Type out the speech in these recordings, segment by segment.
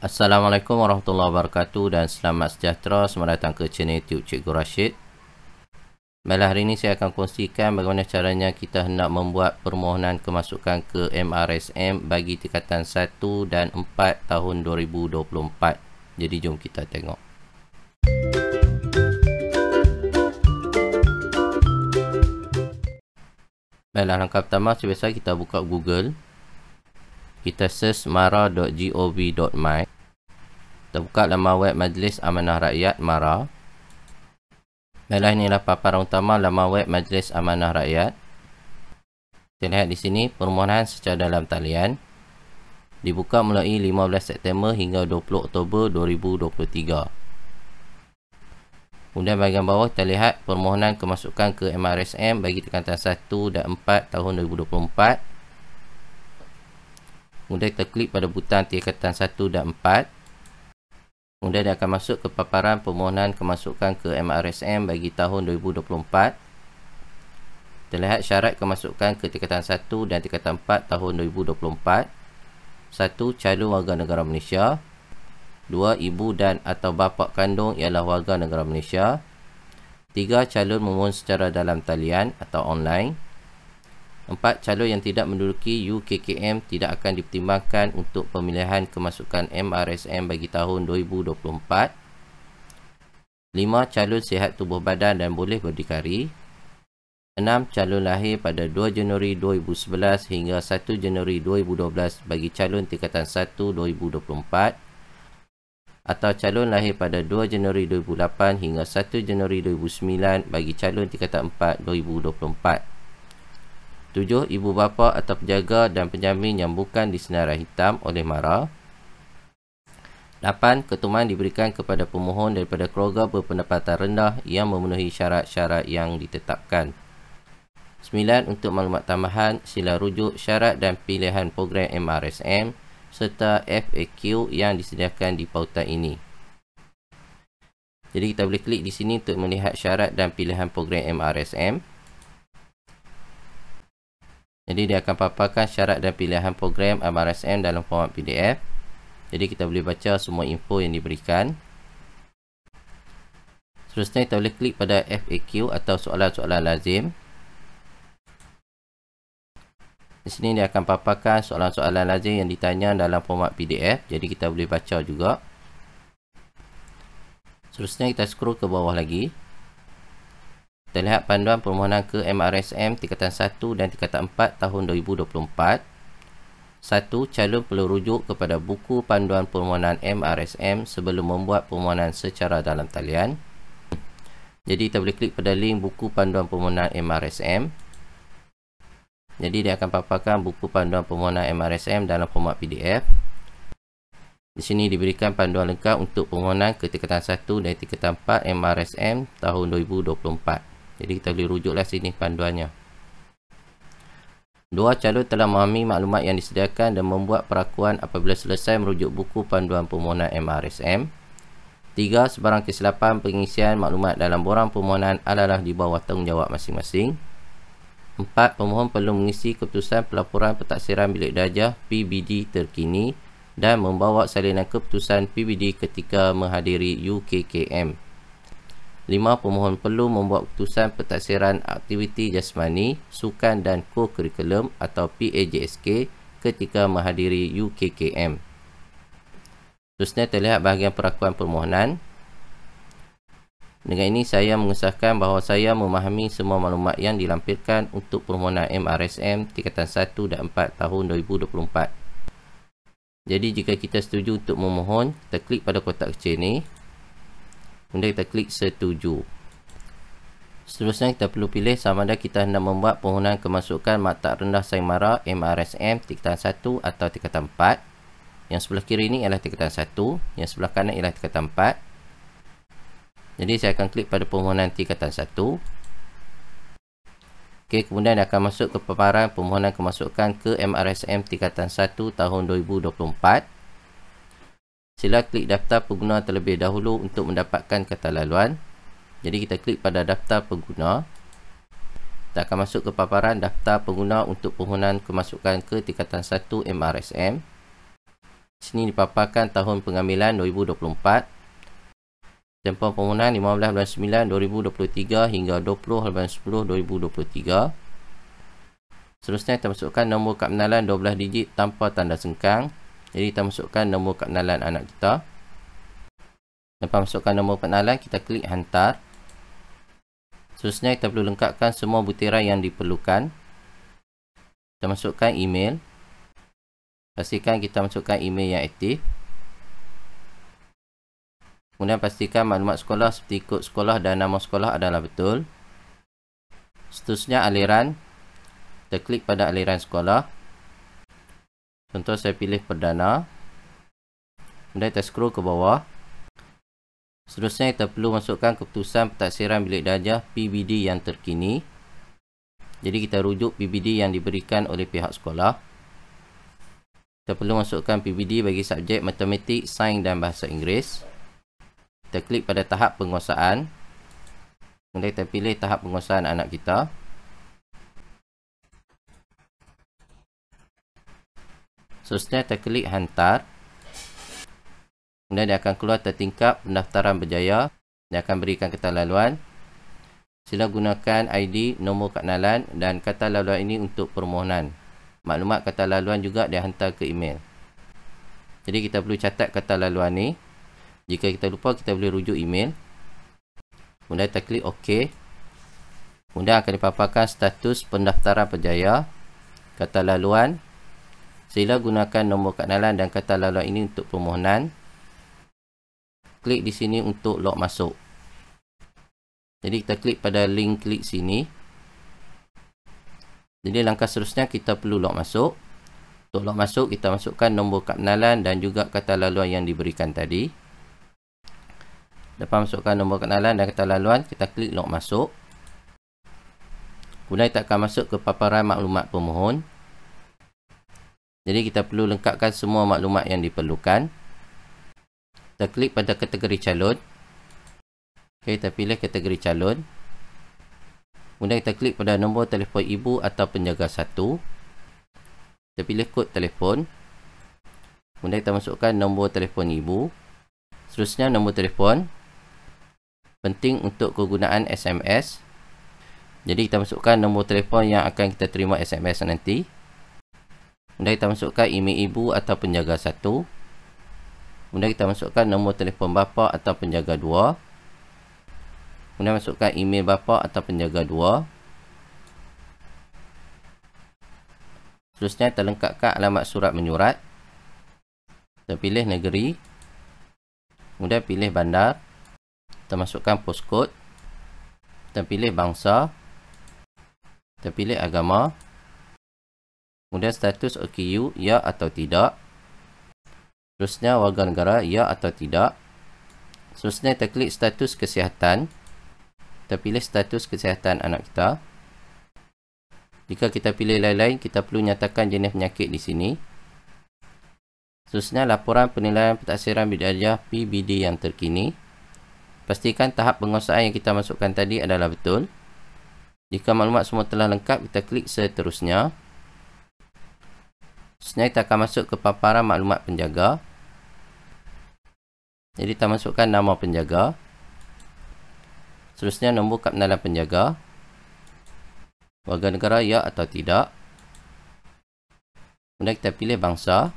Assalamualaikum warahmatullahi wabarakatuh dan selamat sejahtera Selamat datang ke channel YouTube Cikgu Rashid Malah hari ini saya akan kongsikan bagaimana caranya kita hendak membuat permohonan kemasukan ke MRSM bagi tingkatan 1 dan 4 tahun 2024 Jadi jom kita tengok Baiklah langkah pertama sebiasa kita buka Google Kita search mara.gov.my terbuka laman web Majlis Amanah Rakyat MARA. Baiklah, inilah paparan utama laman web Majlis Amanah Rakyat. Kita lihat di sini permohonan secara dalam talian. Dibuka mulai 15 September hingga 20 Oktober 2023. Kemudian bahagian bawah kita lihat permohonan kemasukan ke MRSM bagi tekanan 1 dan 4 tahun 2024. Kemudian kita klik pada butang tiakatan 1 dan 4. Kemudian dia akan masuk ke paparan permohonan kemasukan ke MRSM bagi tahun 2024. Terlihat syarat kemasukan ke tingkatan 1 dan tingkatan 4 tahun 2024. 1. Calon warga negara Malaysia. 2. Ibu dan atau bapa kandung ialah warga negara Malaysia. 3. Calon memohon secara dalam talian atau online. Empat, calon yang tidak menduduki UKKM tidak akan dipertimbangkan untuk pemilihan kemasukan MRSM bagi tahun 2024. Lima, calon sihat tubuh badan dan boleh berdikari. Enam, calon lahir pada 2 Januari 2011 hingga 1 Januari 2012 bagi calon tingkatan 1 2024 atau calon lahir pada 2 Januari 2008 hingga 1 Januari 2009 bagi calon tingkatan 4 2024. Tujuh, ibu bapa atau penjaga dan penjamin yang bukan disenarai hitam oleh mara. Lapan, ketuman diberikan kepada pemohon daripada keluarga berpendapatan rendah yang memenuhi syarat-syarat yang ditetapkan. Sembilan, untuk maklumat tambahan, sila rujuk syarat dan pilihan program MRSM serta FAQ yang disediakan di pautan ini. Jadi kita boleh klik di sini untuk melihat syarat dan pilihan program MRSM. Jadi dia akan paparkan syarat dan pilihan program MRSM dalam format PDF. Jadi kita boleh baca semua info yang diberikan. Seterusnya kita boleh klik pada FAQ atau soalan-soalan lazim. Di sini dia akan paparkan soalan-soalan lazim yang ditanya dalam format PDF. Jadi kita boleh baca juga. Seterusnya kita scroll ke bawah lagi terlihat panduan permohonan ke MRSM tingkatan 1 dan tingkatan 4 tahun 2024. 1. Calon perlu rujuk kepada buku panduan permohonan MRSM sebelum membuat permohonan secara dalam talian. Jadi, kita boleh klik pada link buku panduan permohonan MRSM. Jadi, dia akan paparkan buku panduan permohonan MRSM dalam format PDF. Di sini diberikan panduan lengkap untuk permohonan ke tingkatan 1 dan tingkatan 4 MRSM tahun 2024. Jadi kita boleh rujuklah sini panduannya. Dua calon telah memahami maklumat yang disediakan dan membuat perakuan apabila selesai merujuk buku panduan permohonan MRSM. Tiga, sebarang kesilapan pengisian maklumat dalam borang permohonan adalah di bawah tanggungjawab masing-masing. Empat, pemohon perlu mengisi keputusan pelaporan pentaksiran bilik darjah PBD terkini dan membawa salinan keputusan PBD ketika menghadiri UKKM. Lima Pemohon perlu membuat keputusan pentaksiran aktiviti jasmani, sukan dan kurikulum atau PAJSK ketika menghadiri UKKM. Seterusnya terlihat bahagian perakuan permohonan. Dengan ini saya mengesahkan bahawa saya memahami semua maklumat yang dilampirkan untuk permohonan MRSM tingkatan 1 dan 4 tahun 2024. Jadi jika kita setuju untuk memohon, kita klik pada kotak kecil ini kemudian kita klik setuju seterusnya kita perlu pilih sama ada kita hendak membuat permohonan kemasukan mata rendah saing mara MRSM tingkatan 1 atau tingkatan 4 yang sebelah kiri ini ialah tingkatan 1 yang sebelah kanan ialah tingkatan 4 jadi saya akan klik pada permohonan tingkatan 1 Okay, kemudian dia akan masuk ke paparan permohonan kemasukan ke MRSM tingkatan 1 tahun sila klik daftar pengguna terlebih dahulu untuk mendapatkan kata laluan. Jadi kita klik pada daftar pengguna. Kita akan masuk ke paparan daftar pengguna untuk permohonan kemasukan ke tingkatan 1 MRSM. Sini dipaparkan tahun pengambilan 2024. Tempoh permohonan 15.9.2023 hingga 20.10.2023. Seterusnya kita masukkan nombor kad penalan 12 digit tanpa tanda sengkang. Jadi kita masukkan nombor kenalan anak kita. Lepas masukkan nombor kenalan, kita klik hantar. Seterusnya kita perlu lengkapkan semua butiran yang diperlukan. Kita masukkan email. Pastikan kita masukkan email yang aktif. Kemudian pastikan maklumat sekolah seperti kod sekolah dan nama sekolah adalah betul. Seterusnya aliran. Kita klik pada aliran sekolah. Contoh saya pilih perdana. Kemudian kita scroll ke bawah. Seterusnya kita perlu masukkan keputusan pentaksiran bilik darjah PBD yang terkini. Jadi kita rujuk PBD yang diberikan oleh pihak sekolah. Kita perlu masukkan PBD bagi subjek matematik, sains dan bahasa Inggeris. Kita klik pada tahap penguasaan. Kemudian kita pilih tahap penguasaan anak kita. So, saya klik hantar. Kemudian dia akan keluar tertingkap pendaftaran berjaya. Dia akan berikan kata laluan. Sila gunakan ID, nombor kenalan dan kata laluan ini untuk permohonan. Maklumat kata laluan juga dia hantar ke email. Jadi kita perlu catat kata laluan ni. Jika kita lupa, kita boleh rujuk email. Kemudian kita klik OK. Kemudian akan dipaparkan status pendaftaran berjaya, Kata laluan, Sila gunakan nombor kenalan dan kata laluan ini untuk permohonan. Klik di sini untuk log masuk. Jadi kita klik pada link klik sini. Jadi langkah seterusnya kita perlu log masuk. Untuk log masuk kita masukkan nombor kenalan dan juga kata laluan yang diberikan tadi. Lepas masukkan nombor kenalan dan kata laluan kita klik log masuk. Kemudian kita akan masuk ke paparan maklumat pemohon. Jadi kita perlu lengkapkan semua maklumat yang diperlukan. Kita klik pada kategori calon. Okay, kita pilih kategori calon. Kemudian kita klik pada nombor telefon ibu atau penjaga satu. Kita pilih kod telefon. Kemudian kita masukkan nombor telefon ibu. Seterusnya nombor telefon. Penting untuk kegunaan SMS. Jadi kita masukkan nombor telefon yang akan kita terima SMS nanti. Kemudian kita masukkan email ibu atau penjaga satu. Kemudian kita masukkan nombor telefon bapa atau penjaga dua. Kemudian masukkan email bapa atau penjaga 2. Seterusnya, kita lengkapkan alamat surat menyurat. Kita pilih negeri. Kemudian pilih bandar. Kita masukkan postcode. Kita pilih bangsa. Kita pilih agama. Kita pilih agama. Kemudian status OKU ya atau tidak. Terusnya warga negara ya atau tidak. Terusnya kita klik status kesihatan. Kita pilih status kesihatan anak kita. Jika kita pilih lain-lain, kita perlu nyatakan jenis penyakit di sini. Terusnya laporan penilaian pentaksiran bidaya PBD yang terkini. Pastikan tahap penguasaan yang kita masukkan tadi adalah betul. Jika maklumat semua telah lengkap, kita klik Seterusnya. Sebenarnya kita akan masuk ke paparan maklumat penjaga. Jadi kita masukkan nama penjaga. Seterusnya nombor kad pengenalan penjaga. Warga negara ya atau tidak. Kemudian kita pilih bangsa.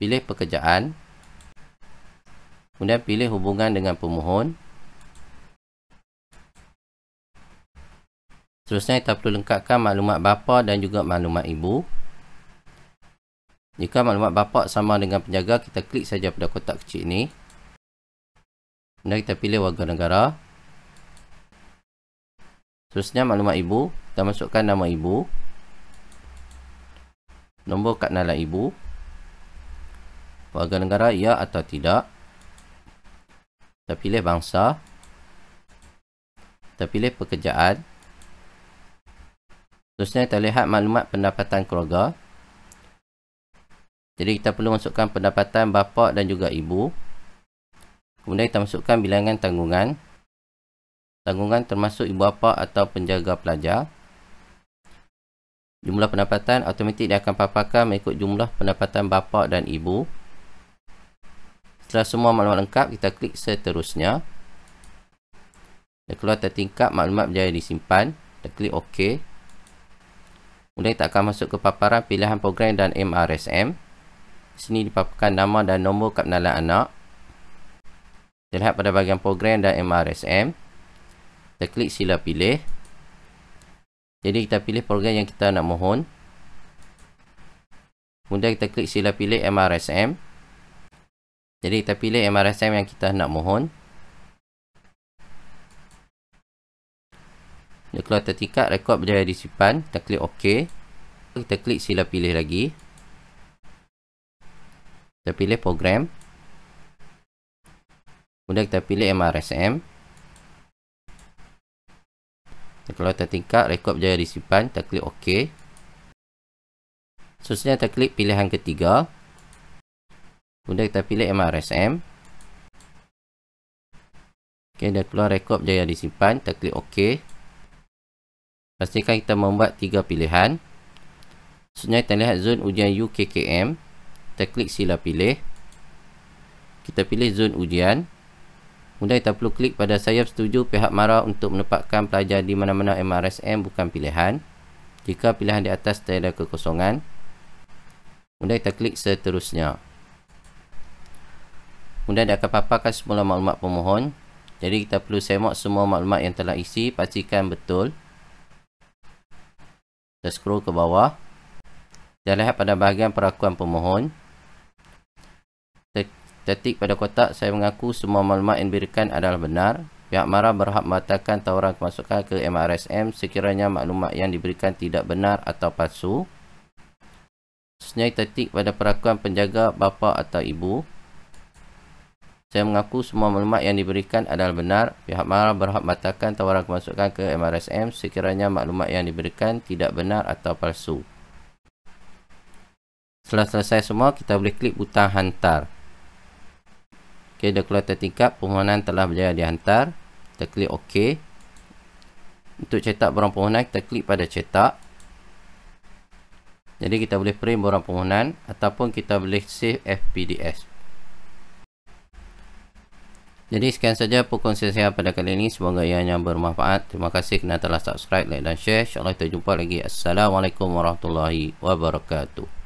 Pilih pekerjaan. Kemudian pilih hubungan dengan Pemohon. Seterusnya, kita perlu lengkapkan maklumat bapa dan juga maklumat ibu. Jika maklumat bapa sama dengan penjaga, kita klik saja pada kotak kecil ini. Kemudian kita pilih warga negara. Seterusnya, maklumat ibu. Kita masukkan nama ibu. Nombor kad nalan ibu. Warga negara ya atau tidak. Kita pilih bangsa. Kita pilih pekerjaan. Seterusnya terlihat maklumat pendapatan keluarga. Jadi kita perlu masukkan pendapatan bapa dan juga ibu. Kemudian kita masukkan bilangan tanggungan. Tanggungan termasuk ibu bapa atau penjaga pelajar. Jumlah pendapatan automatik dia akan paparkan mengikut jumlah pendapatan bapa dan ibu. Setelah semua maklumat lengkap, kita klik seterusnya. Dia keluar tertingkap maklumat berjaya disimpan. Kita klik OK. Kemudian kita akan masuk ke paparan pilihan program dan MRSM. Di sini dipaparkan nama dan nombor kad pengenalan anak. Kita lihat pada bahagian program dan MRSM. Kita klik sila pilih. Jadi kita pilih program yang kita nak mohon. Kemudian kita klik sila pilih MRSM. Jadi kita pilih MRSM yang kita nak mohon. Dia keluar tertikat rekod berjaya disimpan. Kita klik OK. Kita klik sila pilih lagi. Kita pilih program. Kemudian kita pilih MRSM. Kita keluar tertikat rekod berjaya disimpan. Kita klik OK. Selanjutnya kita klik pilihan ketiga. Kemudian kita pilih MRSM. Okey, dah keluar rekod jaya disimpan. Kita klik OK. Pastikan kita membuat tiga pilihan. Sebenarnya kita lihat zon ujian UKKM. Kita klik sila pilih. Kita pilih zon ujian. Kemudian kita perlu klik pada sayap setuju pihak MARA untuk menempatkan pelajar di mana-mana MRSM bukan pilihan. Jika pilihan di atas tiada kekosongan. Kemudian kita klik seterusnya. Kemudian dia akan paparkan semula maklumat pemohon. Jadi kita perlu semak semua maklumat yang telah isi. Pastikan Betul. Saya scroll ke bawah. Saya lihat pada bahagian perakuan pemohon. Tetik pada kotak, saya mengaku semua maklumat yang diberikan adalah benar. Pihak MARA berhak mengatakan tawaran kemasukan ke MRSM sekiranya maklumat yang diberikan tidak benar atau palsu. Senyai tetik pada perakuan penjaga bapa atau ibu. Saya mengaku semua maklumat yang diberikan adalah benar. Pihak Mara berhak matakan tawaran kemasukan ke MRSM sekiranya maklumat yang diberikan tidak benar atau palsu. Setelah selesai semua, kita boleh klik butang hantar. Okey, dah keluar tertingkap. Permohonan telah berjaya dihantar. Kita klik OK. Untuk cetak borang permohonan, kita klik pada cetak. Jadi kita boleh print borang permohonan ataupun kita boleh save FPDS. Jadi sekian saja perkongsian saya pada kali ini. Semoga ia yang bermanfaat. Terima kasih kerana telah subscribe, like dan share. InsyaAllah kita jumpa lagi. Assalamualaikum warahmatullahi wabarakatuh.